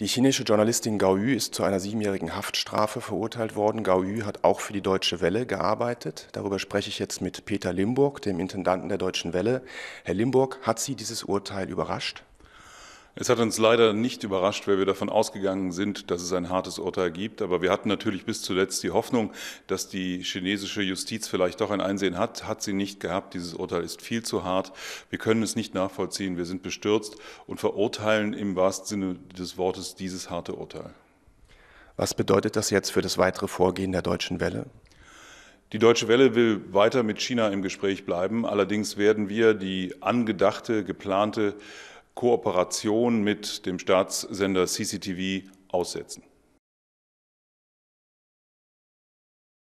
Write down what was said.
Die chinesische Journalistin Gao Yu ist zu einer siebenjährigen Haftstrafe verurteilt worden. Gao Yu hat auch für die Deutsche Welle gearbeitet. Darüber spreche ich jetzt mit Peter Limburg, dem Intendanten der Deutschen Welle. Herr Limburg, hat Sie dieses Urteil überrascht? Es hat uns leider nicht überrascht, weil wir davon ausgegangen sind, dass es ein hartes Urteil gibt. Aber wir hatten natürlich bis zuletzt die Hoffnung, dass die chinesische Justiz vielleicht doch ein Einsehen hat. Hat sie nicht gehabt. Dieses Urteil ist viel zu hart. Wir können es nicht nachvollziehen. Wir sind bestürzt und verurteilen im wahrsten Sinne des Wortes dieses harte Urteil. Was bedeutet das jetzt für das weitere Vorgehen der deutschen Welle? Die Deutsche Welle will weiter mit China im Gespräch bleiben. Allerdings werden wir die angedachte, geplante Kooperation mit dem Staatssender CCTV aussetzen.